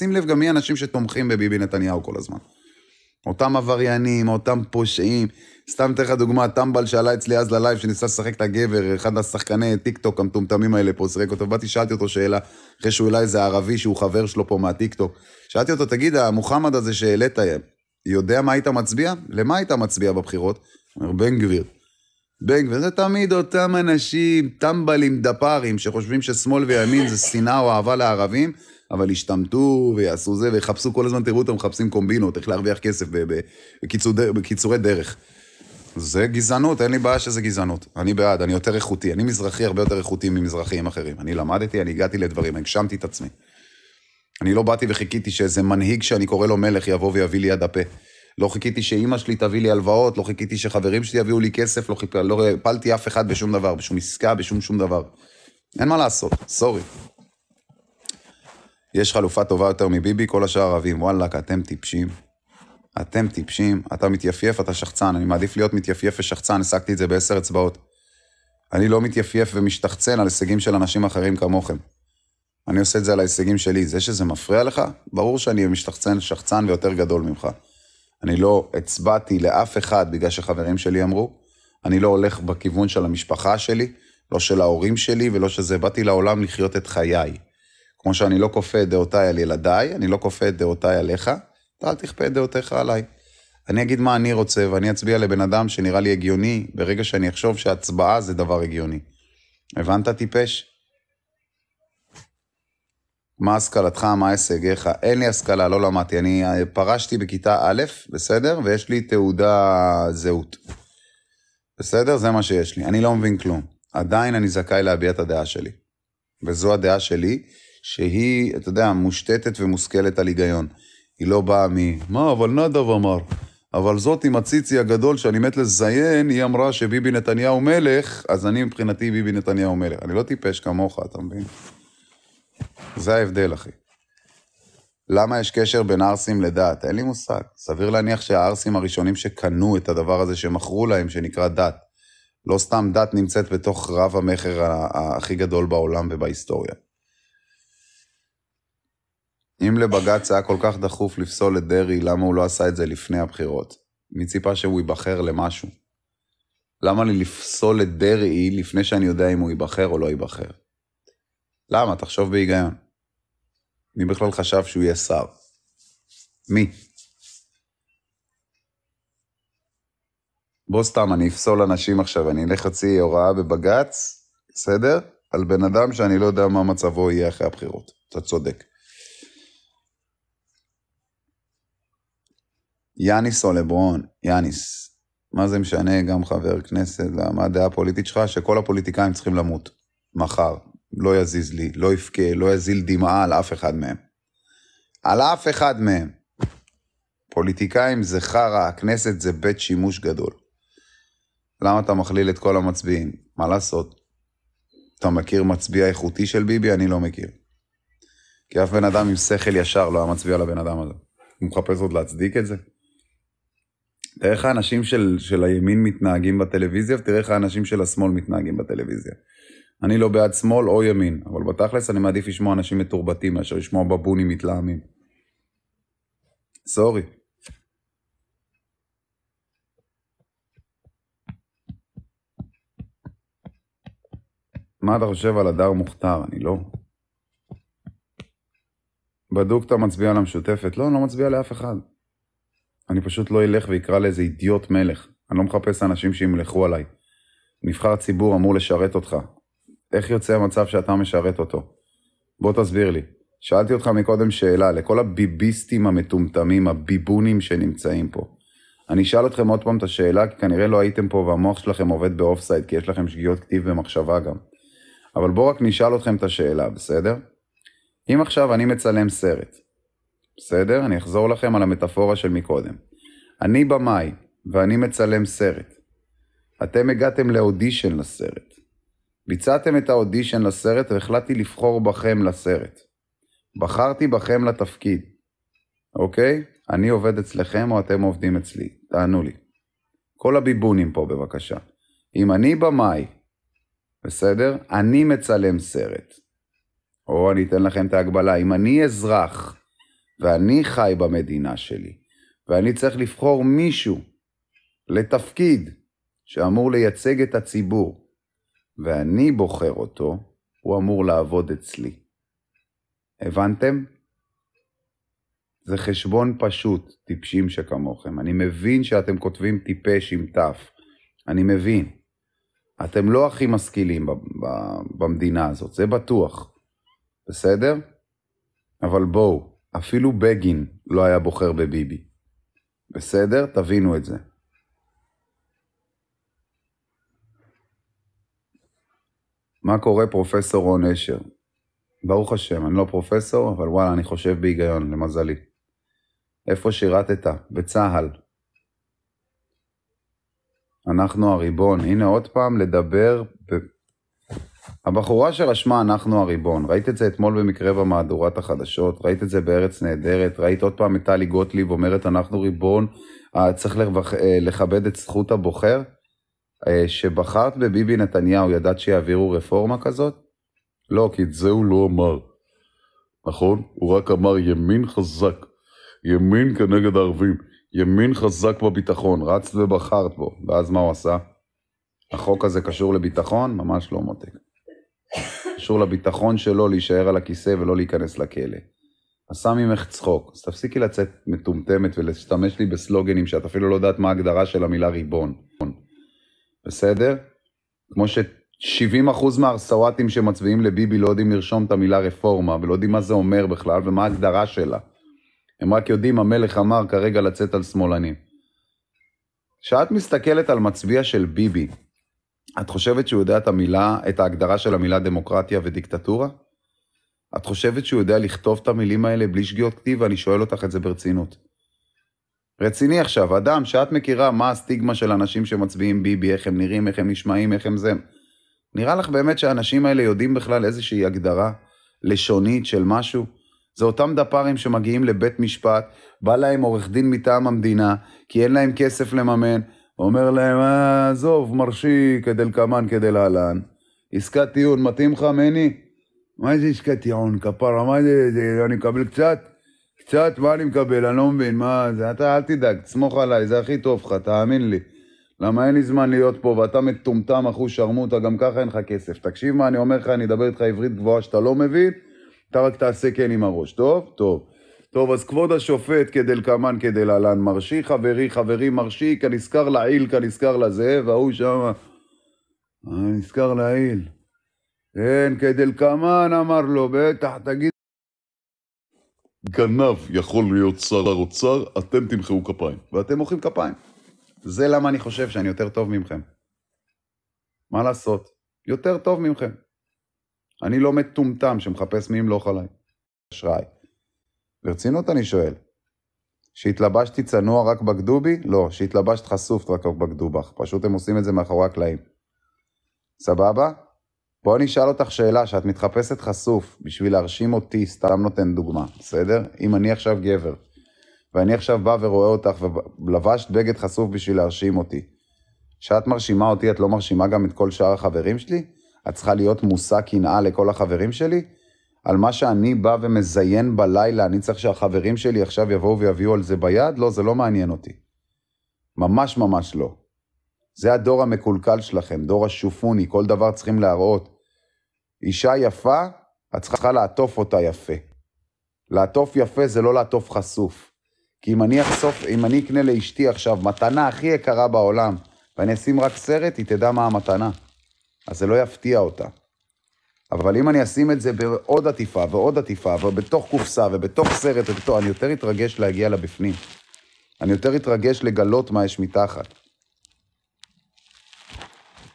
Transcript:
שים לב גם מי האנשים שתומכים בביבי נתניהו כל הזמן. אותם עבריינים, אותם פושעים. סתם אתן לך דוגמה, טמבל שעלה אצלי אז ללייב, שניסה לשחק את הגבר, אחד השחקני טיקטוק המטומטמים האלה פה, שיחק אותו, באתי, שאלתי אותו שאלה, אחרי שהוא אולי איזה ערבי שהוא חבר שלו פה מהטיקטוק. שאלתי אותו, תגיד, המוחמד הזה שהעלית, יודע מה היית מצביע? למה היית מצביע בבחירות? הוא אומר, בן גביר. בן גביר, זה תמיד אותם אנשים, טמבלים, דפ"רים, שחושבים ששמאל וימין זה שנאה או אהבה לערבים, אבל ישתמטו ויעשו זה, ויחפשו כל הזמן, תראו אותם מחפשים קומבינות, איך להרוויח כסף בקיצור, בקיצורי דרך. זה גזענות, אין לי בעיה שזה גזענות. אני בעד, אני יותר איכותי. אני מזרחי הרבה יותר איכותי ממזרחים אחרים. אני למדתי, אני הגעתי לדברים, הגשמתי את עצמי. אני לא באתי וחיכיתי שאיזה מנהיג שאני קורא לו מלך יבוא ויביא לי עד הפה. לא חיכיתי שאימא שלי תביא לי הלוואות, לא חיכיתי שחברים שלי יביאו לי כסף, לא, לא הפלתי לא, אף אחד בשום דבר, בשום עסקה, בשום שום דבר. אין מה לעשות, סורי. יש חלופה טובה יותר מביבי, כל השאר ערבים. וואלכ, אתם טיפשים. אתם טיפשים, אתה מתייפייף, אתה שחצן. אני מעדיף להיות מתייפייף ושחצן, השגתי את זה בעשר אצבעות. אני לא מתייפייף ומשתחצן על הישגים של אנשים אחרים כמוכם. אני עושה את זה על ההישגים שלי. זה שזה מפריע לך, ברור שאני משתחצן, שחצן ויותר גדול ממך. אני לא הצבעתי לאף אחד בגלל שחברים שלי אמרו. אני לא הולך בכיוון של המשפחה שלי, לא של ההורים שלי ולא שזה. באתי לעולם לחיות את חיי. כמו שאני לא כופה את דעותיי על ילדיי, אני לא כופה את דעותיי עליך, אתה אל תכפה את דעותיך עליי. אני אגיד מה אני רוצה, ואני אצביע לבן אדם שנראה לי הגיוני, ברגע שאני אחשוב שהצבעה זה דבר הגיוני. הבנת, טיפש? מה השכלתך, מה הישגיך? אין לי השכלה, לא למדתי. אני אה, פרשתי בכיתה א', בסדר? ויש לי תעודה זהות. בסדר? זה מה שיש לי. אני לא מבין כלום. עדיין אני זכאי להביע את הדעה שלי. וזו הדעה שלי, שהיא, אתה יודע, מושתתת ומושכלת על היגיון. היא לא באה מ... מה, אבל נדב אמר. אבל זאת עם הציצי הגדול שאני מת לזיין, היא אמרה שביבי נתניהו מלך, אז אני מבחינתי ביבי נתניהו מלך. אני לא טיפש כמוך, אתה מבין? זה ההבדל, אחי. למה יש קשר בין ערסים לדת? אין לי מושג. סביר להניח שהערסים הראשונים שקנו את הדבר הזה שמכרו להם, שנקרא דת. לא סתם דת נמצאת בתוך רב המכר הכי גדול בעולם ובהיסטוריה. אם לבג"ץ היה כל כך דחוף לפסול את דרעי, למה הוא לא עשה את זה לפני הבחירות? מי ציפה שהוא ייבחר למשהו? למה לי לפסול את דרעי לפני שאני יודע אם הוא ייבחר או לא ייבחר? למה? תחשוב בהיגיון. מי בכלל חשב שהוא יהיה שר? מי? בוא סתם, אני אפסול אנשים עכשיו, אני אלך להוציא הוראה בבג"ץ, בסדר? על בן אדם שאני לא יודע מה מצבו יהיה אחרי הבחירות. אתה צודק. יאניס או לברון, יאניס. מה זה משנה גם חבר כנסת, מה הדעה הפוליטית שלך? שכל הפוליטיקאים צריכים למות. מחר. לא יזיז לי, לא יבכה, לא יזיל דמעה על אף אחד מהם. על אף אחד מהם. פוליטיקאים זה חרא, הכנסת זה בית שימוש גדול. למה אתה מכליל את כל המצביעים? מה לעשות? אתה מכיר מצביע איכותי של ביבי? אני לא מכיר. כי אף בן אדם עם שכל ישר לא היה מצביע לבן אדם הזה. הוא מחפש עוד להצדיק את זה? תראה איך האנשים של, של הימין מתנהגים בטלוויזיה, ותראה איך האנשים של השמאל מתנהגים בטלוויזיה. אני לא בעד שמאל או ימין, אבל בתכלס אני מעדיף לשמוע אנשים מתורבתים מאשר לשמוע בבונים מתלהמים. סורי. מה אתה חושב על הדר מוכתר? אני לא. בדוק אתה מצביע למשותפת? לא, אני לא מצביע לאף אחד. אני פשוט לא אלך ואקרא לאיזה אידיוט מלך. אני לא מחפש אנשים שימלכו עליי. נבחר ציבור אמור לשרת אותך. איך יוצא המצב שאתה משרת אותו? בוא תסביר לי. שאלתי אותך מקודם שאלה, לכל הביביסטים המטומטמים, הביבונים שנמצאים פה. אני אשאל אתכם עוד פעם את השאלה, כי כנראה לא הייתם פה והמוח שלכם עובד באופסייד, כי יש לכם שגיאות כתיב ומחשבה גם. אבל בואו רק נשאל אתכם את השאלה, בסדר? אם עכשיו אני מצלם סרט, בסדר? אני אחזור לכם על המטאפורה של מקודם. אני במאי, ואני מצלם סרט. אתם הגעתם לאודישן לסרט. ביצעתם את האודישן לסרט והחלטתי לבחור בכם לסרט. בחרתי בכם לתפקיד, אוקיי? אני עובד אצלכם או אתם עובדים אצלי, תענו לי. כל הביבונים פה בבקשה. אם אני במאי, בסדר? אני מצלם סרט. או אני אתן לכם את ההגבלה, אם אני אזרח ואני חי במדינה שלי, ואני צריך לבחור מישהו לתפקיד שאמור לייצג את הציבור, ואני בוחר אותו, הוא אמור לעבוד אצלי. הבנתם? זה חשבון פשוט, טיפשים שכמוכם. אני מבין שאתם כותבים טיפש עם תף. אני מבין. אתם לא הכי משכילים במדינה הזאת, זה בטוח. בסדר? אבל בואו, אפילו בגין לא היה בוחר בביבי. בסדר? תבינו את זה. מה קורה פרופסור רון אשר? ברוך השם, אני לא פרופסור, אבל וואלה, אני חושב בהיגיון, למזלי. איפה שירתת? בצה"ל. אנחנו הריבון. הנה עוד פעם לדבר הבחורה שרשמה אנחנו הריבון, ראית את זה אתמול במקרה במהדורת החדשות, ראית את זה בארץ נהדרת, ראית עוד פעם את טלי גוטליב אומרת אנחנו ריבון, אה, צריך לבח... אה, לכבד את זכות הבוחר? אה, שבחרת בביבי נתניהו, ידעת שיעבירו רפורמה כזאת? לא, כי את זה הוא לא אמר, נכון? הוא רק אמר ימין חזק, ימין כנגד הערבים, ימין חזק בביטחון, רצת ובחרת בו, ואז מה הוא עשה? החוק הזה קשור לביטחון? ממש לא מותק. קשור לביטחון שלו להישאר על הכיסא ולא להיכנס לכלא. עשה ממך צחוק, אז תפסיקי לצאת מטומטמת ולהשתמש לי בסלוגנים שאת אפילו לא יודעת מה ההגדרה של המילה ריבון. בסדר? כמו ש-70% מהרסוואטים שמצביעים לביבי לא יודעים לרשום את המילה רפורמה, ולא יודעים מה זה אומר בכלל ומה ההגדרה שלה. הם רק יודעים, המלך אמר כרגע לצאת על שמאלנים. כשאת מסתכלת על מצביע של ביבי, את חושבת שהוא יודע את המילה, את ההגדרה של המילה דמוקרטיה ודיקטטורה? את חושבת שהוא יודע לכתוב את המילים האלה בלי שגיאות כתיב? אני שואל אותך את זה ברצינות. רציני עכשיו, אדם שאת מכירה מה הסטיגמה של אנשים שמצביעים ביבי, איך הם נראים, איך הם נשמעים, איך הם זה. נראה לך באמת שהאנשים האלה יודעים בכלל איזושהי הגדרה לשונית של משהו? זה אותם דפ"רים שמגיעים לבית משפט, בא להם עורך דין מטעם המדינה, כי אין להם כסף לממן, אומר להם, אה, עזוב, מרשי כדלקמן כדלהלן. עסקת טיעון, מתאים לך, מני? מה זה עסקת טיעון, כפרה? מה זה, זה, אני מקבל קצת? קצת, מה אני מקבל? אני לא מבין, מה זה? אתה, אל תדאג, תסמוך עליי, זה הכי טוב לך, תאמין לי. למה אין לי זמן להיות פה, ואתה מטומטם, אחוז שרמוטה, גם ככה אין לך כסף. תקשיב מה אני אומר לך, אני אדבר איתך עברית גבוהה שאתה לא מבין, אתה רק תעשה כן עם הראש, טוב? טוב. טוב, אז כבוד השופט כדלקמן כדלהלן, מרשי חברי, חברי מרשי, כנזכר לעיל, כנזכר לזה, וההוא שם, אה, נזכר לעיל. כן, כדלקמן, אמר לו, בטח, תגיד. גנב יכול להיות שר האוצר, אתם תמחאו כפיים. ואתם מוחאים כפיים. זה למה אני חושב שאני יותר טוב ממכם. מה לעשות? יותר טוב ממכם. אני לא מטומטם שמחפש מי ימלוך עליי. אשראי. ברצינות אני שואל. שהתלבשתי צנוע רק בגדו בי? לא. שהתלבשת חשוף רק בגדו בך, פשוט הם עושים את זה מאחורי הקלעים. סבבה? בוא אני אשאל אותך שאלה שאת מתחפשת חשוף בשביל להרשים אותי, סתם נותן דוגמה, בסדר? אם אני עכשיו גבר, ואני עכשיו בא ורואה אותך ולבשת בגד חשוף בשביל להרשים אותי, שאת מרשימה אותי, את לא מרשימה גם את כל שאר החברים שלי? את צריכה להיות מושא קנאה לכל החברים שלי? על מה שאני בא ומזיין בלילה, אני צריך שהחברים שלי עכשיו יבואו ויביאו על זה ביד? לא, זה לא מעניין אותי. ממש ממש לא. זה הדור המקולקל שלכם, דור השופוני, כל דבר צריכים להראות. אישה יפה, את צריכה לעטוף אותה יפה. לעטוף יפה זה לא לעטוף חשוף. כי אם אני אחשוף, אם אני אקנה לאשתי עכשיו מתנה הכי יקרה בעולם, ואני אשים רק סרט, היא תדע מה המתנה. אז זה לא יפתיע אותה. אבל אם אני אשים את זה בעוד עטיפה ועוד עטיפה, ובתוך קופסה ובתוך סרט, ובתוך, אני יותר אתרגש להגיע לבפנים. אני יותר אתרגש לגלות מה יש מתחת.